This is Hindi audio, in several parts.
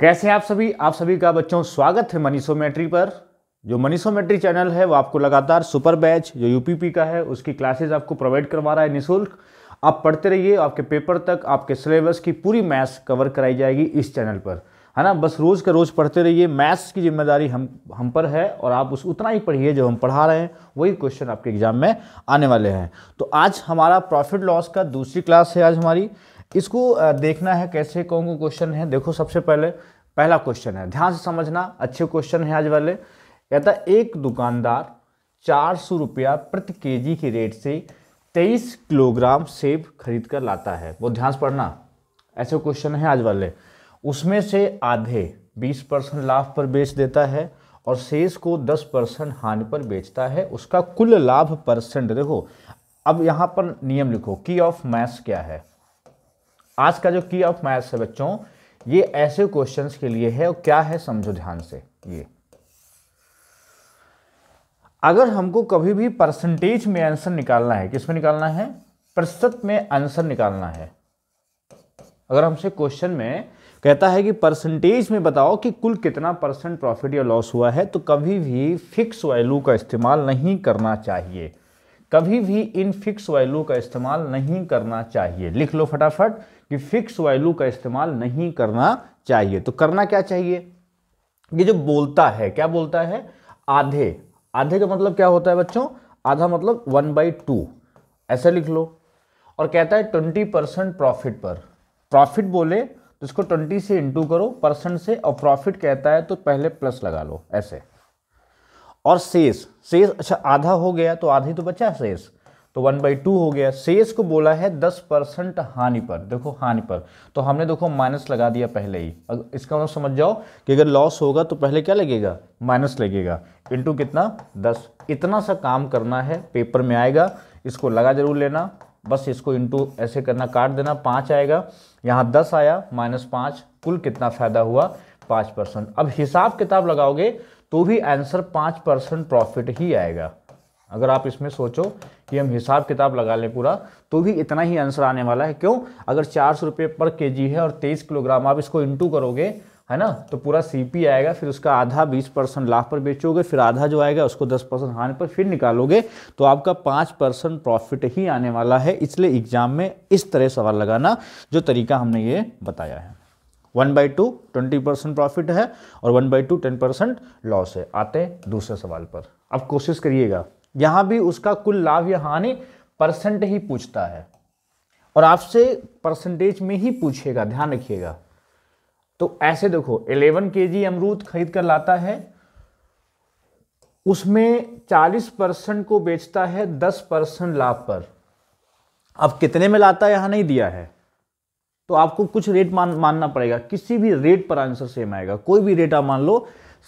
कैसे हैं आप सभी आप सभी का बच्चों स्वागत है मनीसोमेट्री पर जो मनीसोमेट्री चैनल है वो आपको लगातार सुपर बैच जो यूपीपी का है उसकी क्लासेस आपको प्रोवाइड करवा रहा है निःशुल्क आप पढ़ते रहिए आपके पेपर तक आपके सिलेबस की पूरी मैथ्स कवर कराई जाएगी इस चैनल पर है ना बस रोज़ का रोज़ पढ़ते रहिए मैथ्स की जिम्मेदारी हम हम पर है और आप उस उतना ही पढ़िए जो हम पढ़ा रहे हैं वही क्वेश्चन आपके एग्ज़ाम में आने वाले हैं तो आज हमारा प्रॉफिट लॉस का दूसरी क्लास है आज हमारी इसको देखना है कैसे कौन कौन क्वेश्चन है देखो सबसे पहले पहला क्वेश्चन है ध्यान से समझना अच्छे क्वेश्चन है आज वाले कहता एक दुकानदार चार सौ रुपया प्रति जी की रेट से तेईस किलोग्राम सेब खरीद कर लाता है वो ध्यान से पढ़ना ऐसे क्वेश्चन है आज वाले उसमें से आधे बीस परसेंट लाभ पर बेच देता है और शेष को दस परसेंट हानि पर बेचता है उसका कुल लाभ परसेंट देखो अब यहाँ पर नियम लिखो की ऑफ मैथ्स क्या है आज का जो की ऑफ मैथ्स है बच्चों ये ऐसे क्वेश्चंस के लिए है और क्या है समझो ध्यान से ये अगर हमको कभी भी परसेंटेज में आंसर निकालना है किसमें निकालना है प्रतिशत में आंसर निकालना है अगर हमसे क्वेश्चन में कहता है कि परसेंटेज में बताओ कि कुल कितना परसेंट प्रॉफिट या लॉस हुआ है तो कभी भी फिक्स वैल्यू का इस्तेमाल नहीं करना चाहिए कभी भी इन फिक्स वैल्यू का इस्तेमाल नहीं करना चाहिए लिख लो फटाफट कि फिक्स वैल्यू का इस्तेमाल नहीं करना चाहिए तो करना क्या चाहिए ये जो बोलता है क्या बोलता है आधे आधे का मतलब क्या होता है बच्चों आधा मतलब वन बाई टू ऐसा लिख लो और कहता है ट्वेंटी परसेंट प्रॉफिट पर प्रॉफिट बोले तो इसको ट्वेंटी से इंटू करो परसेंट से और प्रॉफिट कहता है तो पहले प्लस लगा लो ऐसे और शेष शेष अच्छा आधा हो गया तो आधा ही तो बचा शेष तो वन बाई टू हो गया शेष को बोला है दस परसेंट हानि पर देखो हानि पर तो हमने देखो माइनस लगा दिया पहले ही अगर इसका मतलब समझ जाओ कि अगर लॉस होगा तो पहले क्या लगेगा माइनस लगेगा इंटू कितना दस इतना सा काम करना है पेपर में आएगा इसको लगा जरूर लेना बस इसको इंटू ऐसे करना काट देना पाँच आएगा यहाँ दस आया माइनस पाँच कुल कितना फ़ायदा हुआ पाँच परसेंट अब हिसाब किताब लगाओगे तो भी आंसर पाँच परसेंट प्रॉफिट ही आएगा अगर आप इसमें सोचो कि हम हिसाब किताब लगा लें पूरा तो भी इतना ही आंसर आने वाला है क्यों अगर चार सौ रुपये पर के जी है और तेईस किलोग्राम आप इसको इंटू करोगे है ना तो पूरा सीपी आएगा फिर उसका आधा बीस परसेंट लाभ पर बेचोगे फिर आधा जो आएगा उसको दस परसेंट हानि पर फिर निकालोगे तो आपका पाँच परसेंट प्रॉफिट ही आने वाला है इसलिए एग्जाम में इस तरह सवाल लगाना जो तरीका हमने ये बताया है one by two twenty percent profit है और one by two ten percent loss है आते हैं दूसरे सवाल पर अब कोशिश करिएगा यहाँ भी उसका कुल लाभ या हानि परसेंट ही पूछता है और आपसे परसेंटेज में ही पूछेगा ध्यान रखिएगा तो ऐसे देखो 11 जी अमरूद खरीद कर लाता है उसमें 40 परसेंट को बेचता है 10 परसेंट लाभ पर अब कितने में लाता है यहां नहीं दिया है तो आपको कुछ रेट मान मानना पड़ेगा किसी भी रेट पर आंसर सेम आएगा कोई भी रेट आप मान लो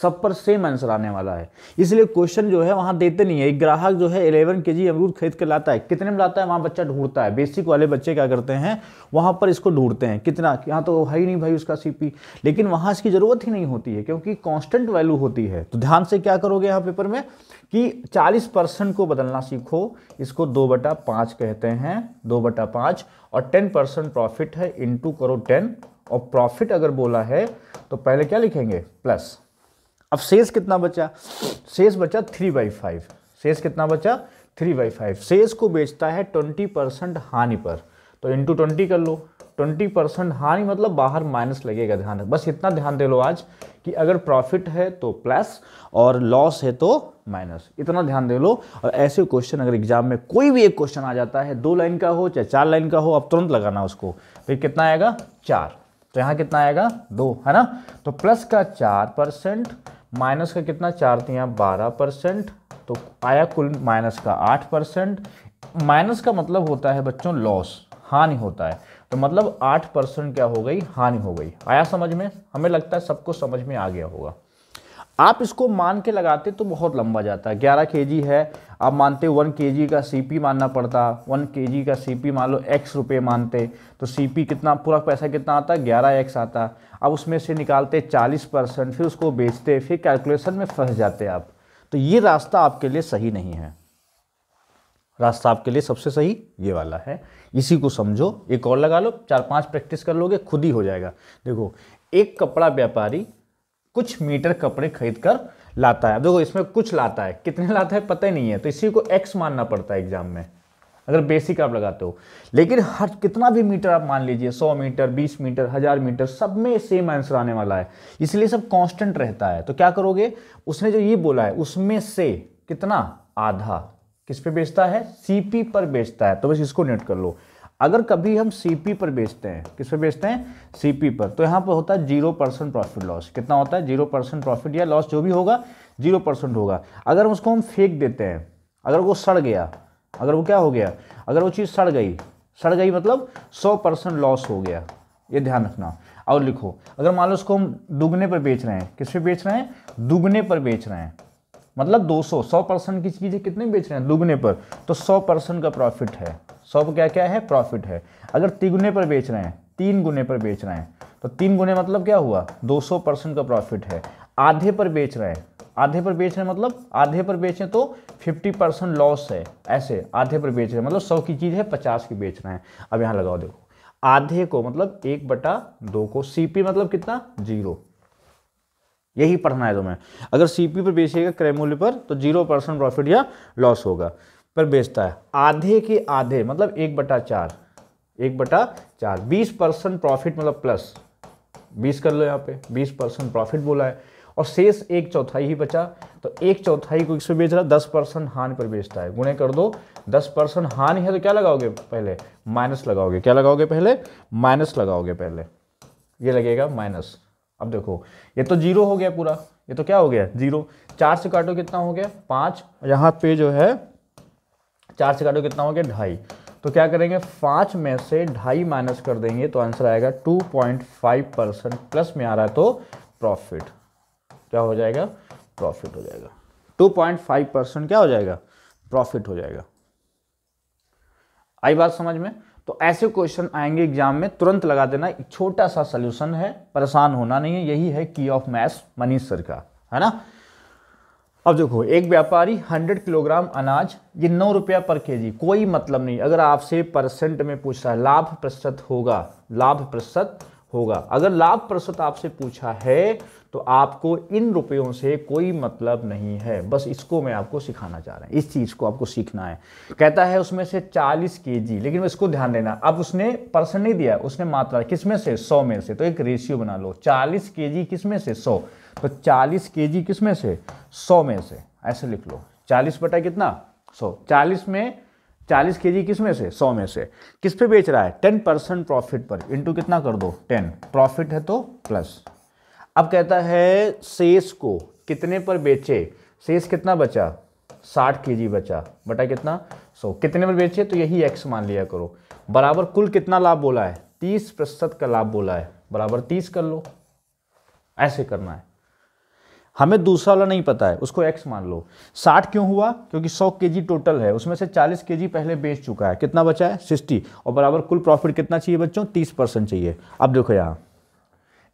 सब पर सेम आंसर आने वाला है इसलिए क्वेश्चन जो है वहाँ देते नहीं है एक ग्राहक जो है इलेवन के जी अमरूद खरीद कर लाता है कितने में लाता है वहाँ बच्चा ढूंढता है बेसिक वाले बच्चे क्या करते हैं वहाँ पर इसको ढूंढते हैं कितना यहाँ तो है ही नहीं भाई उसका सी लेकिन वहाँ इसकी ज़रूरत ही नहीं होती है क्योंकि कॉन्स्टेंट वैल्यू होती है तो ध्यान से क्या करोगे यहाँ पेपर में कि 40 परसेंट को बदलना सीखो इसको दो बटा पाँच कहते हैं दो बटा पाँच और 10 परसेंट प्रॉफिट है इनटू करो 10 और प्रॉफिट अगर बोला है तो पहले क्या लिखेंगे प्लस अब शेष कितना बचा शेष बचा थ्री बाई फाइव शेष कितना बचा थ्री बाई फाइव शेष को बेचता है ट्वेंटी परसेंट हानि पर तो इंटू ट्वेंटी कर लो ट्वेंटी परसेंट हानि मतलब बाहर माइनस लगेगा ध्यान बस इतना ध्यान दे लो आज कि अगर प्रॉफिट है तो प्लस और लॉस है तो माइनस इतना ध्यान दे लो और ऐसे क्वेश्चन अगर एग्जाम में कोई भी एक क्वेश्चन आ जाता है दो लाइन का हो चाहे चार लाइन का हो आप तुरंत लगाना उसको फिर कितना आएगा चार तो यहाँ कितना आएगा दो है ना तो प्लस का चार परसेंट माइनस का कितना चार दिया बारह परसेंट तो आया कुल माइनस का आठ परसेंट माइनस का मतलब होता है बच्चों लॉस हानि होता है तो मतलब आठ परसेंट क्या हो गई हानि हो गई आया समझ में हमें लगता है सबको समझ में आ गया होगा आप इसको मान के लगाते तो बहुत लंबा जाता ग्यारह के जी है आप मानते वन के जी का सी पी मानना पड़ता वन के जी का सी पी मान लो एक्स रुपये मानते तो सी पी कितना पूरा पैसा कितना आता ग्यारह एक्स आता अब उसमें से निकालते चालीस परसेंट फिर उसको बेचते फिर कैलकुलेशन में फंस जाते आप तो ये रास्ता आपके लिए सही नहीं है रास्ता आपके लिए सबसे सही ये वाला है इसी को समझो एक और लगा लो चार पाँच प्रैक्टिस कर लोगे खुद ही हो जाएगा देखो एक कपड़ा व्यापारी कुछ मीटर कपड़े खरीद कर लाता है अब देखो इसमें कुछ लाता है कितने लाता है पता ही नहीं है तो इसी को एक्स मानना पड़ता है एग्जाम में अगर बेसिक आप लगाते हो लेकिन हर कितना भी मीटर आप मान लीजिए 100 मीटर 20 मीटर हज़ार मीटर सब में सेम आंसर आने वाला है इसलिए सब कांस्टेंट रहता है तो क्या करोगे उसने जो ये बोला है उसमें से कितना आधा किस पे बेचता है सीपी पर बेचता है तो बस इसको नोट कर लो अगर कभी हम सीपी पर बेचते हैं किस पर बेचते हैं सीपी पर तो यहाँ पर होता है जीरो परसेंट प्रॉफिट लॉस कितना होता है जीरो परसेंट प्रॉफिट या लॉस जो भी होगा जीरो परसेंट होगा अगर उसको हम फेंक देते हैं अगर वो सड़ गया अगर वो क्या हो गया अगर वो चीज़ सड़ गई सड़ गई मतलब सौ परसेंट लॉस हो गया ये ध्यान रखना और लिखो अगर मान लो उसको हम दुगने पर बेच रहे हैं किस पर बेच रहे हैं दुगने पर बेच रहे हैं मतलब 200 100 परसेंट की चीज़ें कितने बेच रहे हैं दुगने पर तो 100 परसेंट का प्रॉफिट है 100 क्या क्या है प्रॉफिट है अगर तिगुने पर बेच रहे हैं तीन गुने पर बेच रहे हैं तो तीन गुने मतलब क्या हुआ 200 परसेंट का प्रॉफिट है आधे पर बेच रहे हैं आधे पर बेच रहे हैं मतलब आधे पर बेचें तो 50 परसेंट लॉस है ऐसे आधे पर बेच रहे हैं मतलब 100 की चीज़ है 50 की बेच रहे हैं अब यहाँ लगाओ देखो आधे को मतलब एक बटा दो को सी मतलब कितना जीरो यही पढ़ना है तुम्हें अगर सीपी पर बेचिएगा क्रय मूल्य पर तो जीरो परसेंट प्रॉफिट या लॉस होगा पर बेचता है आधे के आधे मतलब एक बटा चार एक बटा चार बीस परसेंट प्रॉफिट मतलब प्लस बीस कर लो यहाँ पे बीस परसेंट प्रॉफिट बोला है और शेष एक चौथाई ही बचा तो एक चौथाई को इसमें बेच रहा दस परसेंट हानि पर बेचता है गुणे कर दो दस परसेंट हानि है तो क्या लगाओगे पहले माइनस लगाओगे क्या लगाओगे पहले माइनस लगाओगे पहले ये लगेगा माइनस अब देखो ये तो जीरो हो गया पूरा ये तो क्या हो गया जीरो चार से काटो कितना हो गया पाँच यहाँ पे जो है चार से काटो कितना हो गया ढाई तो क्या करेंगे पाँच में से ढाई माइनस कर देंगे तो आंसर आएगा two point five percent plus में आ रहा है तो प्रॉफिट क्या हो जाएगा प्रॉफिट हो जाएगा टू पॉइंट फाइव परसेंट क्या हो जाएगा प्रॉफिट हो जाएगा आई बात समझ में तो ऐसे क्वेश्चन आएंगे एग्जाम में तुरंत लगा देना एक छोटा सा सोल्यूशन है परेशान होना नहीं है यही है की ऑफ मैथ मनीष सर का है ना अब देखो एक व्यापारी 100 किलोग्राम अनाज ये नौ रुपया पर केजी कोई मतलब नहीं अगर आपसे परसेंट में पूछता है लाभ प्रतिशत होगा लाभ प्रतिशत होगा अगर लाभ प्रतिशत आपसे पूछा है तो आपको इन रुपयों से कोई मतलब नहीं है बस इसको मैं आपको सिखाना चाह रहा हूँ इस चीज़ को आपको सीखना है कहता है उसमें से 40 के जी लेकिन इसको ध्यान देना अब उसने परसेंट नहीं दिया उसने मात्रा किस में से 100 में से तो एक रेशियो बना लो 40 के जी किस में से 100 तो 40 के जी किस में से 100 में से ऐसे लिख लो 40 बटा कितना 100 40 में चालीस के जी किस में से सौ में से किस पे बेच रहा है टेन परसेंट प्रॉफिट पर इंटू कितना कर दो टेन प्रॉफिट है तो प्लस अब कहता है शेष को कितने पर बेचे शेष कितना बचा साठ के जी बचा बटा कितना सौ कितने पर बेचे तो यही एक्स मान लिया करो बराबर कुल कितना लाभ बोला है तीस प्रतिशत का लाभ बोला है बराबर तीस कर लो ऐसे करना है हमें दूसरा वाला नहीं पता है उसको एक्स मान लो साठ क्यों हुआ क्योंकि सौ के जी टोटल है उसमें से चालीस के जी पहले बेच चुका है कितना बचा है सिक्सटी और बराबर कुल प्रॉफिट कितना चाहिए बच्चों तीस परसेंट चाहिए अब देखो यहाँ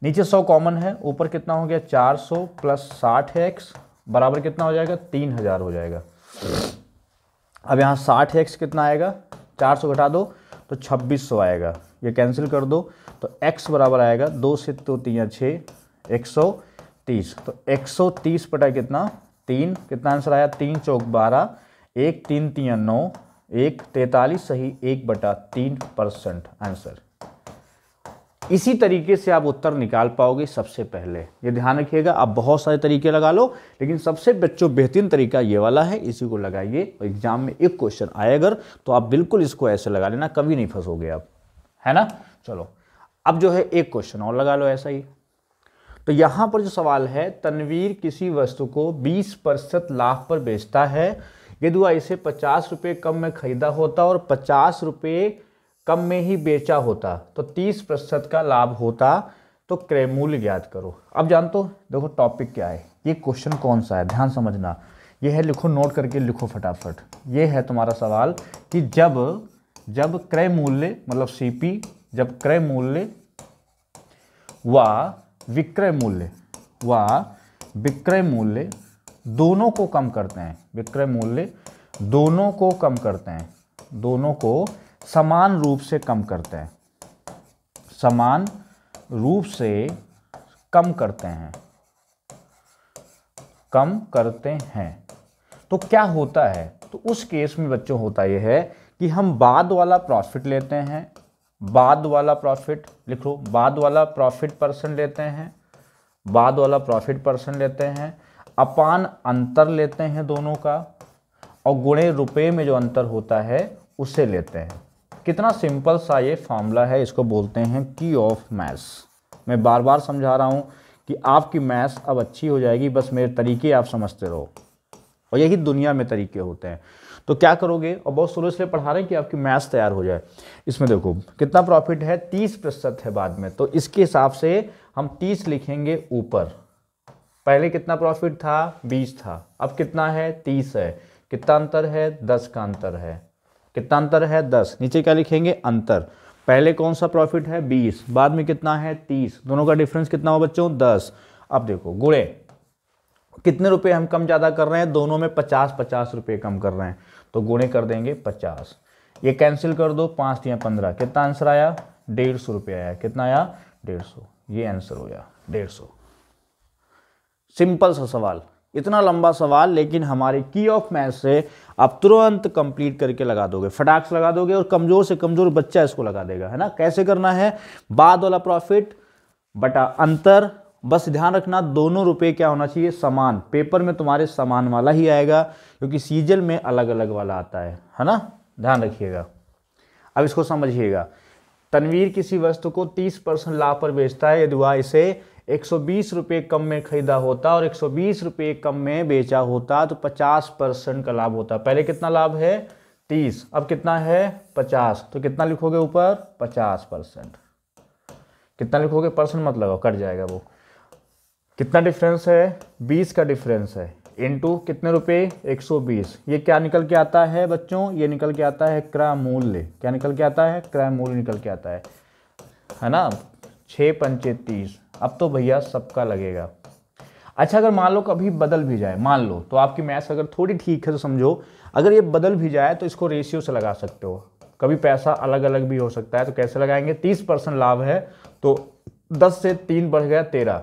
नीचे सौ कॉमन है ऊपर कितना हो गया चार सौ प्लस साठ है एक्स बराबर कितना हो जाएगा तीन हज़ार हो जाएगा अब यहाँ साठ एक्स कितना आएगा चार सौ घटा दो तो छब्बीस सौ आएगा ये कैंसिल कर दो तो एक्स बराबर आएगा दो से दो तो तीन छः एक सौ तीस तो एक सौ तीस बटा कितना तीन कितना आंसर आया तीन चौक बारह एक तीन तीन नौ एक तैतालीस सही एक बटा तीन परसेंट आंसर इसी तरीके से आप उत्तर निकाल पाओगे सबसे पहले ये ध्यान रखिएगा आप बहुत सारे तरीके लगा लो लेकिन सबसे बच्चों बेहतरीन तरीका ये वाला है इसी को लगाइए एग्जाम में एक क्वेश्चन आए अगर तो आप बिल्कुल इसको ऐसे लगा लेना कभी नहीं फंसोगे आप है ना चलो अब जो है एक क्वेश्चन और लगा लो ऐसा ही तो यहाँ पर जो सवाल है तनवीर किसी वस्तु को बीस प्रतिशत लाभ पर बेचता है यदि वह इसे पचास रुपये कम में ख़रीदा होता और पचास रुपये कम में ही बेचा होता तो तीस प्रतिशत का लाभ होता तो क्रय मूल्य ज्ञात करो अब जानते देखो टॉपिक क्या है ये क्वेश्चन कौन सा है ध्यान समझना यह है लिखो नोट करके लिखो फटाफट ये है तुम्हारा सवाल कि जब जब क्रय मूल्य मतलब सीपी जब क्रय मूल्य व विक्रय मूल्य व विक्रय मूल्य दोनों को कम करते हैं विक्रय मूल्य दोनों को कम करते हैं दोनों को समान रूप से कम करते हैं समान रूप से कम करते हैं कम करते हैं तो क्या होता है तो उस केस में बच्चों होता यह है कि हम बाद वाला प्रॉफिट लेते हैं बाद वाला प्रॉफिट लिखो बाद वाला प्रॉफिट परसेंट लेते हैं बाद वाला प्रॉफिट परसेंट लेते हैं अपान अंतर लेते हैं दोनों का और गुणे रुपए में जो अंतर होता है उसे लेते हैं कितना सिंपल सा ये फॉर्मूला है इसको बोलते हैं की ऑफ मैथ्स मैं बार बार समझा रहा हूँ कि आपकी मैथ्स अब अच्छी हो जाएगी बस मेरे तरीके आप समझते रहो और यही दुनिया में तरीके होते हैं तो क्या करोगे और बहुत शुरू इसलिए पढ़ा रहे हैं कि आपकी मैथ्स तैयार हो जाए इसमें देखो कितना प्रॉफिट है तीस प्रतिशत है बाद में तो इसके हिसाब से हम तीस लिखेंगे ऊपर पहले कितना प्रॉफिट था बीस था अब कितना है तीस है कितना अंतर है दस का अंतर है कितना अंतर है दस नीचे क्या लिखेंगे अंतर पहले कौन सा प्रॉफिट है बीस बाद में कितना है तीस दोनों का डिफरेंस कितना हो बच्चों दस अब देखो गुड़े कितने रुपए हम कम ज़्यादा कर रहे हैं दोनों में पचास पचास रुपए कम कर रहे हैं तो गुणे कर देंगे पचास ये कैंसिल कर दो पाँच या पंद्रह कितना आंसर आया डेढ़ सौ रुपये आया कितना आया डेढ़ सौ ये आंसर हो गया डेढ़ सौ सिंपल सा सवाल इतना लंबा सवाल लेकिन हमारे की ऑफ मैथ से आप तुरंत कंप्लीट करके लगा दोगे फटाक्स लगा दोगे और कमज़ोर से कमज़ोर बच्चा इसको लगा देगा है ना कैसे करना है बाद वाला प्रॉफिट बटा अंतर बस ध्यान रखना दोनों रुपये क्या होना चाहिए समान पेपर में तुम्हारे समान वाला ही आएगा क्योंकि सीजल में अलग अलग वाला आता है है ना ध्यान रखिएगा अब इसको समझिएगा तनवीर किसी वस्तु को 30 परसेंट लाभ पर बेचता है यदि वह इसे एक रुपए कम में खरीदा होता और एक सौ कम में बेचा होता तो पचास परसेंट का लाभ होता पहले कितना लाभ है तीस अब कितना है पचास तो कितना लिखोगे ऊपर पचास परसेंट कितना लिखोगे परसेंट मत मतलब, लगाओ कट जाएगा वो कितना डिफरेंस है बीस का डिफरेंस है इनटू कितने रुपए 120 ये क्या निकल के आता है बच्चों ये निकल के आता है क्रय मूल्य क्या निकल के आता है क्रय मूल्य निकल के आता है है ना छः पंचे तीस अब तो भैया सबका लगेगा अच्छा अगर मान लो कभी बदल भी जाए मान लो तो आपकी मैथ्स अगर थोड़ी ठीक है तो समझो अगर ये बदल भी जाए तो इसको रेशियो से लगा सकते हो कभी पैसा अलग अलग भी हो सकता है तो कैसे लगाएंगे तीस परसेंट लाभ है तो दस से तीन बढ़ गया तेरह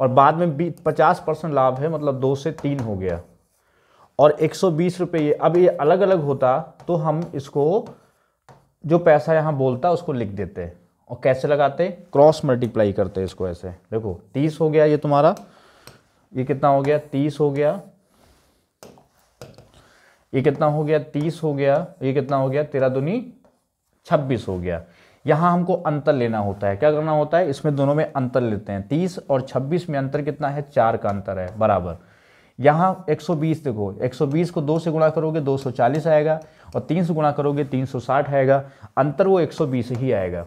और बाद में पचास परसेंट लाभ है मतलब दो से तीन हो गया और एक सौ बीस रुपये ये अब ये अलग अलग होता तो हम इसको जो पैसा यहाँ बोलता उसको लिख देते और कैसे लगाते क्रॉस मल्टीप्लाई करते इसको ऐसे देखो तीस हो गया ये तुम्हारा ये कितना हो गया तीस हो गया ये कितना हो गया तीस हो गया ये कितना हो गया तेरह दुनी छब्बीस हो गया यहां हमको अंतर लेना होता है क्या करना होता है इसमें दोनों में अंतर लेते हैं तीस और छब्बीस में अंतर कितना है चार का अंतर है बराबर यहाँ 120 देखो 120 को दो से गुणा करोगे 240 आएगा और तीन से गुणा करोगे 360 आएगा अंतर वो 120 ही आएगा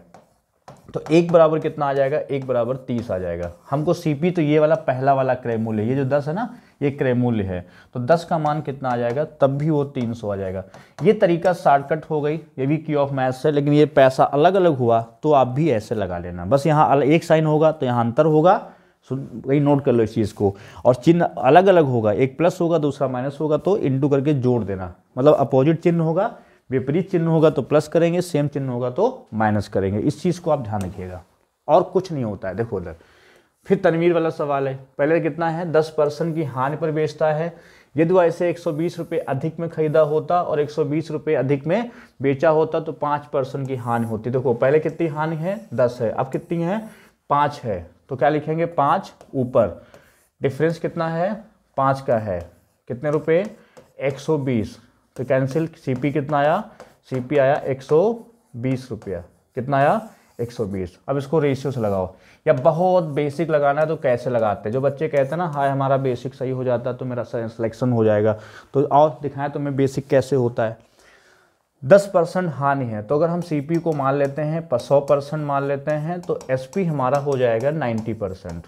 तो एक बराबर कितना आ जाएगा एक बराबर तीस आ जाएगा हमको सीपी तो ये वाला पहला वाला क्रय मूल्य ये जो दस है ना ये क्रय मूल्य है तो 10 का मान कितना आ जाएगा तब भी वो 300 आ जाएगा ये तरीका शॉर्टकट हो गई ये भी की ऑफ मैथ से लेकिन ये पैसा अलग अलग हुआ तो आप भी ऐसे लगा लेना बस यहाँ एक साइन होगा तो यहाँ अंतर होगा वही नोट कर लो इस चीज़ को और चिन्ह अलग अलग होगा एक प्लस होगा दूसरा माइनस होगा तो इंटू करके जोड़ देना मतलब अपोजिट चिन्ह होगा विपरीत चिन्ह होगा तो प्लस करेंगे सेम चिन्ह होगा तो माइनस करेंगे इस चीज़ को आप ध्यान रखिएगा और कुछ नहीं होता है देखो उधर फिर तनवीर वाला सवाल है पहले कितना है दस परसेंट की हानि पर बेचता है यदि वह ऐसे एक सौ अधिक में खरीदा होता और एक सौ अधिक में बेचा होता तो पाँच परसेंट की हानि होती देखो पहले कितनी हानि है दस है अब कितनी है पाँच है तो क्या लिखेंगे पाँच ऊपर डिफरेंस कितना है पाँच का है कितने रुपये एक तो कैंसिल सी कितना आया सी आया एक रुपया कितना आया 120 अब इसको रेशियो से लगाओ या बहुत बेसिक लगाना है तो कैसे लगाते हैं जो बच्चे कहते हैं ना हाय हमारा बेसिक सही हो जाता है तो मेरा सिलेक्शन हो जाएगा तो और दिखाएं तुम्हें बेसिक कैसे होता है दस परसेंट हानि है तो अगर हम सी को मान लेते हैं सौ परसेंट मान लेते हैं तो एस हमारा हो जाएगा नाइन्टी परसेंट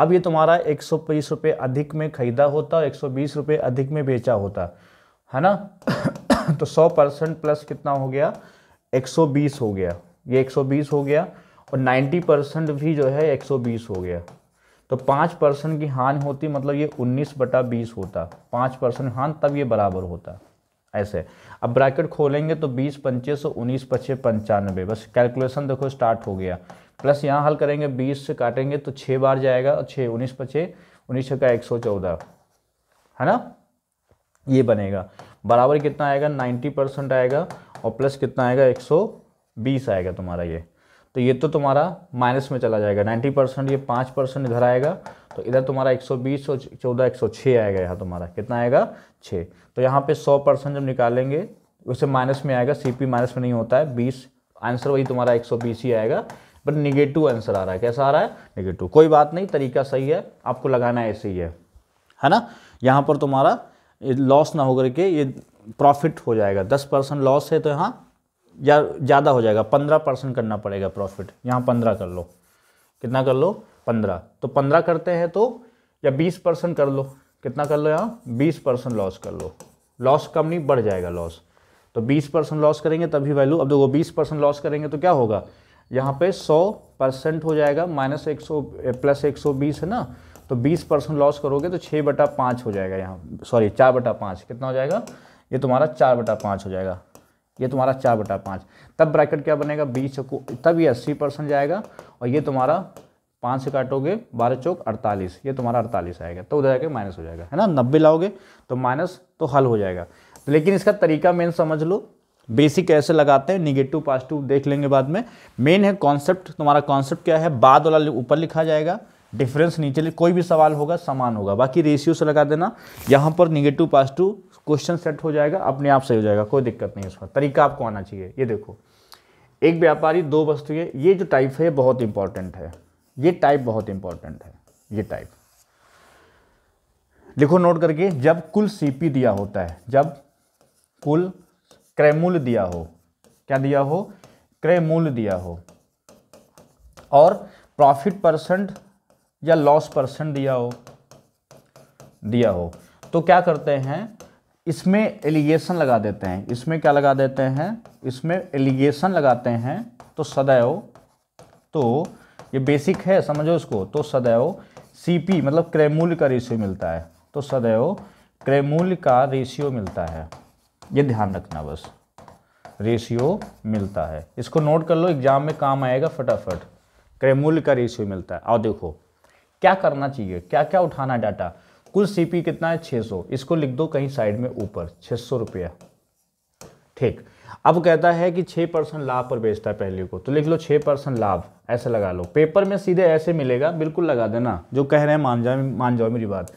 अब ये तुम्हारा एक सौ बीस रुपये अधिक में ख़रीदा होता और एक सौ बीस रुपये अधिक में बेचा होता है ना तो सौ परसेंट प्लस कितना हो गया एक सौ बीस हो गया ये 120 हो गया और 90 परसेंट भी जो है 120 हो गया तो पाँच परसेंट की हानि होती मतलब ये उन्नीस बटा बीस होता पाँच परसेंट हान तब ये बराबर होता ऐसे अब ब्रैकेट खोलेंगे तो बीस पंचे सौ उन्नीस पच्चे पंचानबे बस कैलकुलेशन देखो स्टार्ट हो गया प्लस यहाँ हल करेंगे बीस से काटेंगे तो छः बार जाएगा और छः उन्नीस पच्चे उन्नीस छः का एक सौ चौदह है ना ये बनेगा बराबर कितना आएगा नाइन्टी परसेंट आएगा और प्लस कितना आएगा एक सौ बीस आएगा तुम्हारा ये तो ये तो तुम्हारा माइनस में चला जाएगा नाइन्टी परसेंट ये पाँच परसेंट इधर आएगा तो इधर तुम्हारा एक सौ बीस और चौदह एक सौ छः आएगा यहाँ तुम्हारा कितना आएगा छः तो यहाँ पे सौ परसेंट जब निकालेंगे उसे माइनस में आएगा सी पी माइनस में नहीं होता है बीस आंसर वही तुम्हारा एक सौ बीस ही आएगा बट निगेटिव आंसर आ रहा है कैसा आ रहा है निगेटिव कोई बात नहीं तरीका सही है आपको लगाना ऐसे ही है है ना यहाँ पर तुम्हारा लॉस ना होकर के ये प्रॉफिट हो जाएगा दस परसेंट लॉस है तो यहाँ या ज़्यादा हो जाएगा पंद्रह परसेंट करना पड़ेगा प्रॉफिट यहाँ पंद्रह कर लो कितना कर लो पंद्रह तो पंद्रह करते हैं तो या बीस परसेंट कर लो कितना कर लो यहाँ बीस परसेंट लॉस कर लो लॉस कम नहीं बढ़ जाएगा लॉस तो बीस परसेंट लॉस करेंगे तभी वैल्यू अब देखो बीस परसेंट लॉस करेंगे तो क्या होगा यहाँ पे सौ परसेंट हो जाएगा माइनस एक सौ प्लस एक सौ बीस है ना तो बीस परसेंट लॉस करोगे तो छः बटा पाँच हो जाएगा यहाँ सॉरी चार बटा पाँच कितना हो जाएगा ये तुम्हारा चार बटा पाँच हो जाएगा ये तुम्हारा चार बटा पाँच तब ब्रैकेट क्या बनेगा बीस चौको तब ये अस्सी परसेंट जाएगा और ये तुम्हारा पाँच से काटोगे बारह चौक अड़तालीस ये तुम्हारा अड़तालीस आएगा तो उधर जाके माइनस हो जाएगा है ना नब्बे लाओगे तो माइनस तो हल हो जाएगा लेकिन इसका तरीका मेन समझ लो बेसिक कैसे लगाते हैं निगेटिव पॉजिटिव देख लेंगे बाद में मेन है कॉन्सेप्ट तुम्हारा कॉन्सेप्ट क्या है बाद वाला ऊपर लिखा जाएगा डिफरेंस नीचे कोई भी सवाल होगा समान होगा बाकी रेशियो से लगा देना यहाँ पर निगेटिव पॉजिटिव क्वेश्चन सेट हो जाएगा अपने आप सही हो जाएगा कोई दिक्कत नहीं उसका तरीका आपको आना चाहिए ये देखो एक व्यापारी दो वस्तुएं ये जो टाइप है बहुत इंपॉर्टेंट है ये टाइप बहुत इंपॉर्टेंट है ये टाइप लिखो नोट करके जब कुल सीपी दिया होता है जब कुल क्रय मूल्य दिया हो क्या दिया हो क्रय मूल्य दिया हो और प्रॉफिट परसेंट या लॉस पर्सन दिया हो दिया हो तो क्या करते हैं इसमें एलिगेशन लगा देते हैं इसमें क्या लगा देते हैं इसमें एलिगेशन लगाते हैं तो सदैव तो ये बेसिक है समझो इसको तो सदैव सीपी मतलब क्रेमूल्य का रेशियो मिलता है तो सदैव क्रेमूल्य का रेशियो मिलता है ये ध्यान रखना बस रेशियो मिलता है इसको नोट कर लो एग्जाम में काम आएगा फटाफट क्रेमूल्य का रेशियो मिलता है और देखो क्या करना चाहिए क्या क्या उठाना डाटा कुल सीपी कितना है 600 इसको लिख दो कहीं साइड में ऊपर छह सौ रुपया ठीक अब कहता है कि 6 परसेंट लाभ पर बेचता है पहले को तो लिख लो 6 परसेंट लाभ ऐसे लगा लो पेपर में सीधे ऐसे मिलेगा बिल्कुल लगा देना जो कह रहे हैं मान जाओ मान जाओ मेरी बात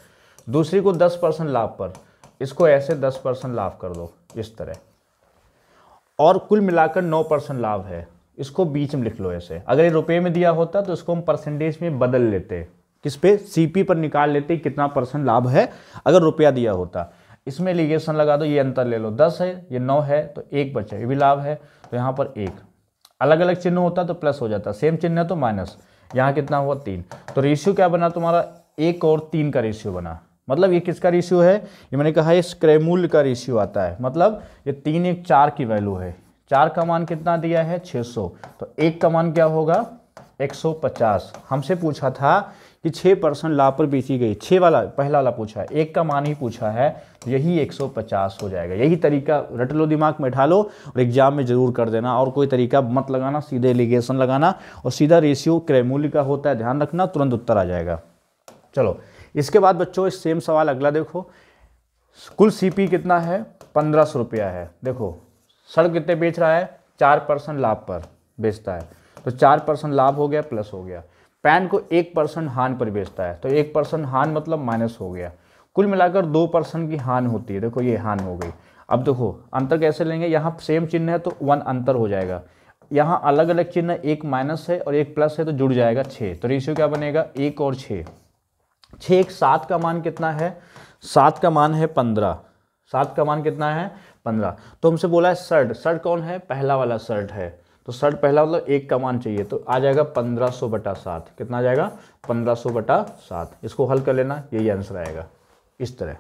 दूसरी को 10 परसेंट लाभ पर इसको ऐसे 10 परसेंट लाभ कर दो इस तरह और कुल मिलाकर नौ परसेंट लाभ है इसको बीच में लिख लो ऐसे अगर ये रुपये में दिया होता तो इसको हम परसेंटेज में बदल लेते किस पे सीपी पर निकाल लेते कितना परसेंट लाभ है अगर रुपया दिया होता इसमें लिगेशन लगा दो ये अंतर ले लो दस है ये नौ है तो एक बचा ये भी लाभ है तो यहाँ पर एक अलग अलग चिन्ह होता तो प्लस हो जाता सेम चिन्ह है तो माइनस यहाँ कितना हुआ तीन तो रेशियो क्या बना तुम्हारा एक और तीन का रेशियो बना मतलब ये किसका रेशियो है ये मैंने कहा ये स्क्रेमूल का रेशियो आता है मतलब ये तीन एक चार की वैल्यू है चार का मान कितना दिया है 600 तो एक का मान क्या होगा 150 हमसे पूछा था कि छः परसेंट लाभ पर बेची गई छः वाला पहला वाला पूछा है एक का मान ही पूछा है यही 150 हो जाएगा यही तरीका रट लो दिमाग में लो और एग्जाम में जरूर कर देना और कोई तरीका मत लगाना सीधे एलिगेशन लगाना और सीधा रेशियो क्रय का होता है ध्यान रखना तुरंत उत्तर आ जाएगा चलो इसके बाद बच्चों इस सेम सवाल अगला देखो कुल सीपी कितना है पंद्रह सौ रुपया है देखो सड़क कितने बेच रहा है चार परसेंट लाभ पर बेचता है तो चार परसेंट लाभ हो गया प्लस हो गया पैन को एक परसेंट हान पर बेचता है तो एक परसेंट हान मतलब माइनस हो गया कुल मिलाकर दो परसेंट की हान होती है देखो ये हान हो गई अब देखो अंतर कैसे लेंगे यहाँ सेम चिन्ह है तो वन अंतर हो जाएगा यहाँ अलग अलग चिन्ह एक माइनस है और एक प्लस है तो जुड़ जाएगा छः तो रेशियो क्या बनेगा एक और छः छः एक सात का मान कितना है सात का मान है पंद्रह सात का मान कितना है पंद्रह तो हमसे बोला है शर्ट शर्ट कौन है पहला वाला शर्ट है तो सर्ट पहला मतलब एक का मान चाहिए तो आ जाएगा पंद्रह सौ बटा सात कितना आ जाएगा पंद्रह सौ बटा सात इसको हल कर लेना यही आंसर आएगा इस तरह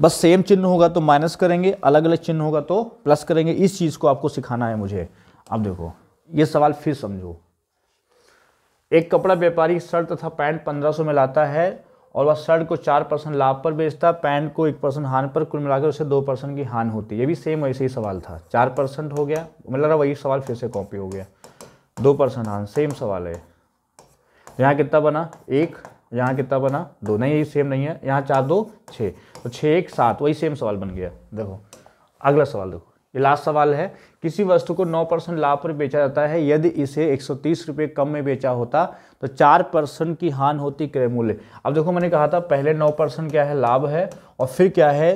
बस सेम चिन्ह होगा तो माइनस करेंगे अलग अलग चिन्ह होगा तो प्लस करेंगे इस चीज़ को आपको सिखाना है मुझे अब देखो ये सवाल फिर समझो एक कपड़ा व्यापारी शर्ट तथा पैंट 1500 में लाता है और वह शर्ट को चार परसेंट लाभ पर बेचता पैंट को एक परसेंट हान पर कुल मिलाकर उसे दो परसेंट की हान होती ये भी सेम वैसे ही सवाल था चार परसेंट हो गया मतलब रहा वही सवाल फिर से कॉपी हो गया दो परसेंट हान सेम सवाल है यहाँ कितना बना एक यहाँ कितना बना दो नहीं यही सेम नहीं है यहाँ चार दो छः तो छः एक सात वही सेम सवाल बन गया देखो अगला सवाल देखो ये लास्ट सवाल है किसी वस्तु को 9 परसेंट लाभ पर बेचा जाता है यदि इसे एक सौ कम में बेचा होता तो 4 परसेंट की हान होती क्रय मूल्य अब देखो मैंने कहा था पहले 9 परसेंट क्या है लाभ है और फिर क्या है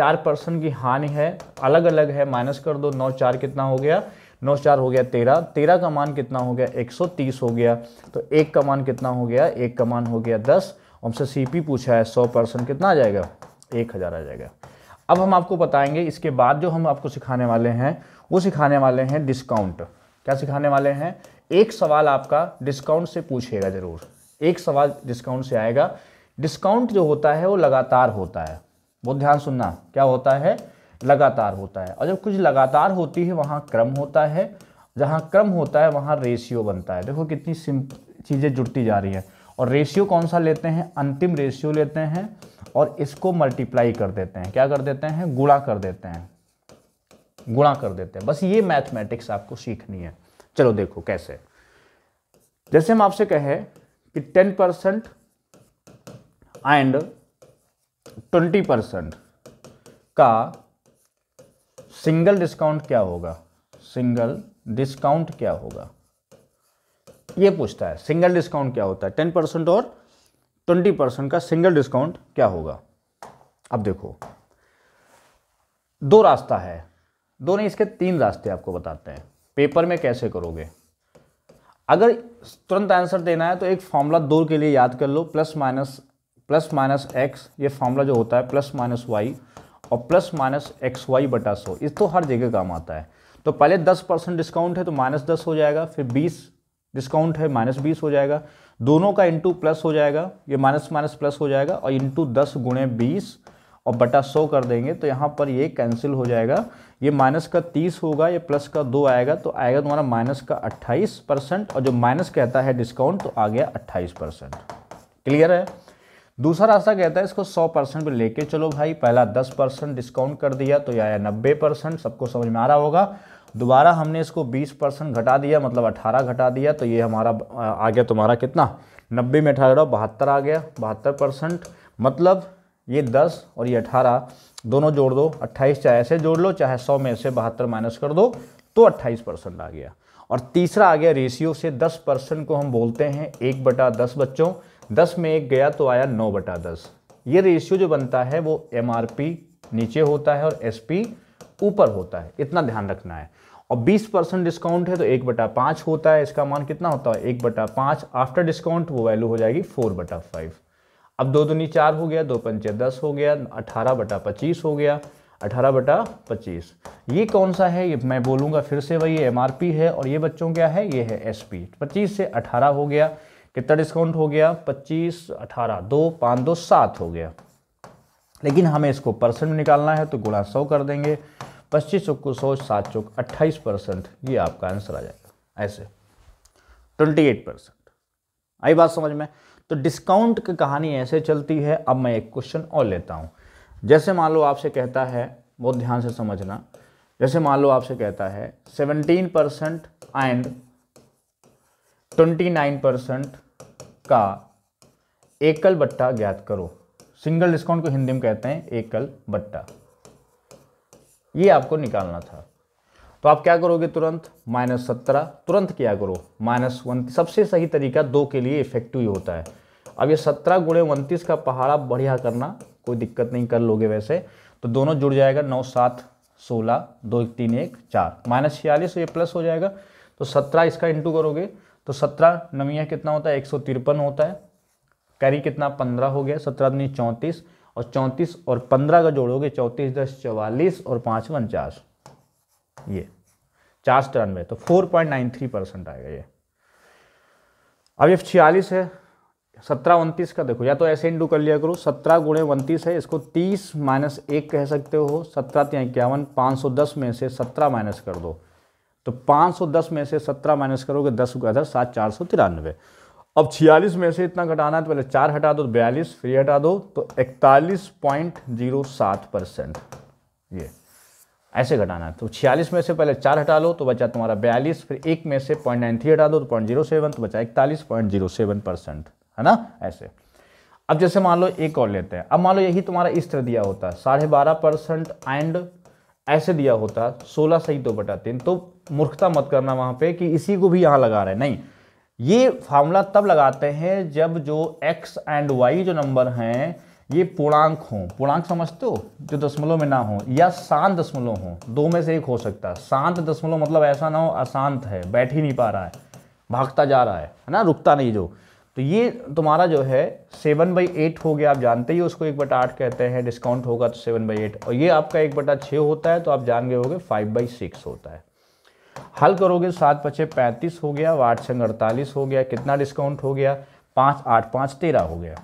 4 परसेंट की हानि है अलग अलग है माइनस कर दो नौ चार कितना हो गया नौ चार हो गया तेरह तेरह का मान कितना हो गया एक सौ तीस हो गया तो एक का मान कितना हो गया एक का मान हो गया दस हमसे सी पी पूछा है सौ कितना आ जाएगा एक हज़ार आ जाएगा अब हम आपको बताएंगे इसके बाद जो हम आपको सिखाने वाले हैं वो सिखाने वाले हैं डिस्काउंट क्या सिखाने वाले हैं एक सवाल आपका डिस्काउंट से पूछेगा ज़रूर एक सवाल डिस्काउंट से आएगा डिस्काउंट जो होता है वो लगातार होता है बहुत ध्यान सुनना क्या होता है लगातार होता है और जब कुछ लगातार होती है वहाँ क्रम होता है जहाँ क्रम होता है वहाँ रेशियो बनता है देखो कितनी सिंप चीज़ें जुड़ती जा रही है और रेशियो कौन सा लेते हैं अंतिम रेशियो लेते हैं और इसको मल्टीप्लाई कर देते हैं क्या कर देते हैं गुणा कर देते हैं गुणा कर देते हैं बस ये मैथमेटिक्स आपको सीखनी है चलो देखो कैसे जैसे हम आपसे कहे कि ten percent and twenty percent का सिंगल डिस्काउंट क्या होगा सिंगल डिस्काउंट क्या होगा ये पूछता है सिंगल डिस्काउंट क्या होता है टेन परसेंट और ट्वेंटी परसेंट का सिंगल डिस्काउंट क्या होगा अब देखो दो रास्ता है दो नहीं इसके तीन रास्ते आपको बताते हैं पेपर में कैसे करोगे अगर तुरंत आंसर देना है तो एक फॉर्मूला दो के लिए याद कर लो plus minus plus minus x ये फॉर्मूला जो होता है प्लस माइनस वाई और प्लस माइनस एक्स वाई बटा सो इस तो हर जगह काम आता है तो पहले दस परसेंट डिस्काउंट है तो माइनस दस हो जाएगा फिर बीस डिस्काउंट है माइनस बीस हो जाएगा दोनों का इंटू प्लस हो जाएगा ये माइनस माइनस प्लस हो जाएगा और इंटू दस गुणे बीस और बटा सौ कर देंगे तो यहाँ पर ये कैंसिल हो जाएगा ये माइनस का तीस होगा ये प्लस का दो आएगा तो आएगा तुम्हारा माइनस का अट्ठाईस परसेंट और जो माइनस कहता है डिस्काउंट तो आ गया अट्ठाईस परसेंट क्लियर है दूसरा रास्ता कहता है इसको सौ परसेंट पर लेके चलो भाई पहला दस परसेंट डिस्काउंट कर दिया तो यह आया नब्बे परसेंट सबको समझ में आ रहा होगा दोबारा हमने इसको 20 परसेंट घटा दिया मतलब 18 घटा दिया तो ये हमारा आ गया तुम्हारा कितना 90 में अठारह बहत्तर आ गया बहत्तर परसेंट मतलब ये 10 और ये 18 दोनों जोड़ दो 28 चाहे ऐसे जोड़ लो चाहे 100 में से बहत्तर माइनस कर दो तो 28 परसेंट आ गया और तीसरा आ गया रेशियो से दस परसेंट को हम बोलते हैं एक बटा दस बच्चों दस में एक गया तो आया नौ बटा दस ये रेशियो जो बनता है वो एम नीचे होता है और एस ऊपर होता है इतना ध्यान रखना है और 20 परसेंट डिस्काउंट है तो एक बटा पाँच होता है इसका मान कितना होता है एक बटा पाँच आफ्टर डिस्काउंट वो वैल्यू हो जाएगी फोर बटा फाइव अब दो दुनी चार हो गया दो पंचे दस हो गया अठारह बटा पच्चीस हो गया अठारह बटा पच्चीस ये कौन सा है ये मैं बोलूँगा फिर से वही एम है और ये बच्चों क्या है ये है एस पी पच्चीस से अठारह हो गया कितना डिस्काउंट हो गया पच्चीस अठारह दो पाँच दो सात हो गया लेकिन हमें इसको परसेंट में निकालना है तो गुणा सौ कर देंगे पच्चीस चौक को सौ सात चौक अट्ठाईस परसेंट ये आपका आंसर आ जाएगा ऐसे ट्वेंटी एट परसेंट आई बात समझ में तो डिस्काउंट की कहानी ऐसे चलती है अब मैं एक क्वेश्चन और लेता हूँ जैसे मान लो आपसे कहता है बहुत ध्यान से समझना जैसे मान लो आपसे कहता है seventeen percent and twenty nine percent का एकल बट्टा ज्ञात करो सिंगल डिस्काउंट को हिंदी में कहते हैं एकल बट्टा ये आपको निकालना था तो आप क्या करोगे तुरंत माइनस सत्रह तुरंत क्या करो माइनस वन सबसे सही तरीका दो के लिए इफेक्टिव ही होता है अब ये सत्रह गुड़े उनतीस का पहाड़ा बढ़िया करना कोई दिक्कत नहीं कर लोगे वैसे तो दोनों जुड़ जाएगा नौ सात सोलह दो एक तीन एक चार माइनस छियालीस तो ये प्लस हो जाएगा तो सत्रह इसका इंटू करोगे तो सत्रह नमिया कितना होता है एक सौ तिरपन होता है कैरी कितना पंद्रह हो गया सत्रह दुनी चौंतीस और चौंतीस और पंद्रह का जोड़ोगे चौंतीस दस चवालीस और पाँच उनचास ये चार तिरानवे तो four point nine three percent आएगा ये अब ये छियालीस है सत्रह उनतीस का देखो या तो ऐसे इंडू कर लिया करो सत्रह गुणे उनतीस है इसको तीस माइनस एक कह सकते हो सत्रह तीन इक्यावन पाँच सौ दस में से सत्रह माइनस कर दो तो पाँच सौ दस में से सत्रह माइनस करोगे दस का सात चार सौ तिरानवे अब 46 में से इतना घटाना है तो पहले चार हटा दो तो बयालीस फिर हटा दो तो 41.07 परसेंट ये ऐसे घटाना है तो 46 में से पहले चार हटा लो तो बचा तुम्हारा बयालीस फिर एक में से पॉइंट नाइन थ्री हटा दो तो पॉइंट जीरो सेवन तो बचा इकतालीस पॉइंट जीरो सेवन परसेंट है ना ऐसे अब जैसे मान लो एक और लेते हैं अब मान लो यही तुम्हारा इस तरह दिया होता है साढ़े बारह परसेंट एंड ऐसे दिया होता सोलह सही दो बटा तीन तो मूर्खता मत करना वहाँ पे कि इसी को भी यहाँ लगा रहे नहीं ये फार्मूला तब लगाते हैं जब जो एक्स एंड वाई जो नंबर हैं ये पूर्णांक हों पूर्णांक समझते हो जो दशमलव में ना हो या शांत दशमलव हो दो में से एक हो सकता है शांत दशमलव मतलब ऐसा ना हो अशांत है बैठ ही नहीं पा रहा है भागता जा रहा है है ना रुकता नहीं जो तो ये तुम्हारा जो है सेवन बाई एट हो गया आप जानते ही उसको एक बटा आठ कहते हैं डिस्काउंट होगा तो सेवन बाई एट और ये आपका एक बटा छः होता है तो आप जान गए होगे फाइव बाई सिक्स होता है हल करोगे सात पचे पैंतीस हो गया आठ छंग अड़तालीस हो गया कितना डिस्काउंट हो गया पाँच आठ पाँच तेरह हो गया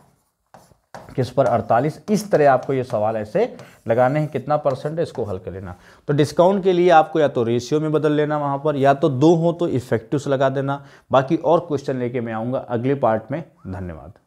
किस पर अड़तालीस इस तरह आपको ये सवाल ऐसे लगाने हैं कितना परसेंट है इसको हल कर लेना तो डिस्काउंट के लिए आपको या तो रेशियो में बदल लेना वहाँ पर या तो दो हो तो इफेक्टिव लगा देना बाकी और क्वेश्चन लेके मैं आऊँगा अगले पार्ट में धन्यवाद